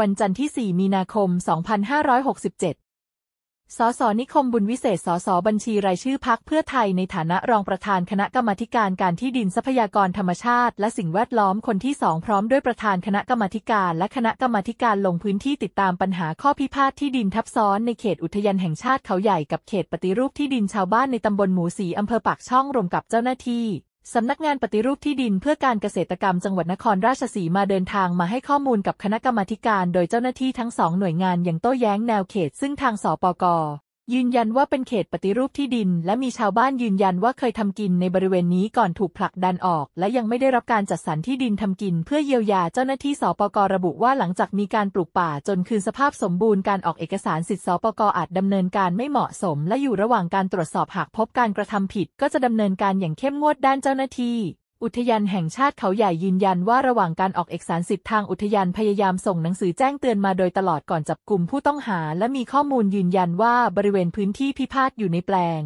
วันจันทร์ที่ 4 มีนาคม 2567 สสนิคมบุญวิเศษ สสบัญชีรายชื่อพักเพื่อไทยในฐานะรองประธานคณะกรรมการการที่ดินทรัพยากรธรรมชาติและสิ่งแวดล้อมคนที่สองพร้อมด้วยประธานคณะกรรมการและคณะกรรมการลงพื้นที่ติดตามปัญหาข้อพิพาทที่ดินทับซ้อนในเขตอุทยานแห่งชาติเขาใหญ่กับเขตปฏิรูปที่ดินชาวบ้านในตำบลหมูสีอำเภอปากช่องรวมกับเจ้าหน้าที่สำนักงานปฏิรูปที่ดินเพื่อการเกษตรกรรมจังหวัดนครราชสีมาเดินทางมาให้ข้อมูลกับคณะกรรมาการโดยเจ้าหน้าที่ทั้งสองหน่วยงานอย่างโต้แย้งแนวเขตซึ่งทางสปกยืนยันว่าเป็นเขตปฏิรูปที่ดิน และมีชาวบ้านยืนยันว่าเคยทำกิน ในบริเวณนี้ก่อนถูกผลักดันออก และยังไม่ได้รับการจัดสรรที่ดินทำกิน เพื่อเยียวยาเจ้าหน้าที่สปกระบุว่าหลังจากมีการปลูกป่า จนคืนสภาพสมบูรณ์การออกเอกสารสิทธิสปกอาจดำเนินการไม่เหมาะสม และอยู่ระหว่างการตรวจสอบหากพบการกระทำผิด ก็จะดำเนินการอย่างเข้มงวดด้านเจ้าหน้าที่อุทยานแห่งชาติเขาใหญ่ยืนยันว่าระหว่างการออกเอกสารสิทธิ์ทางอุทยานพยายามส่งหนังสือแจ้งเตือนมาโดยตลอดก่อนจับกลุ่มผู้ต้องหาและมีข้อมูลยืนยันว่าบริเวณพื้นที่พิพาทอยู่ในแปลง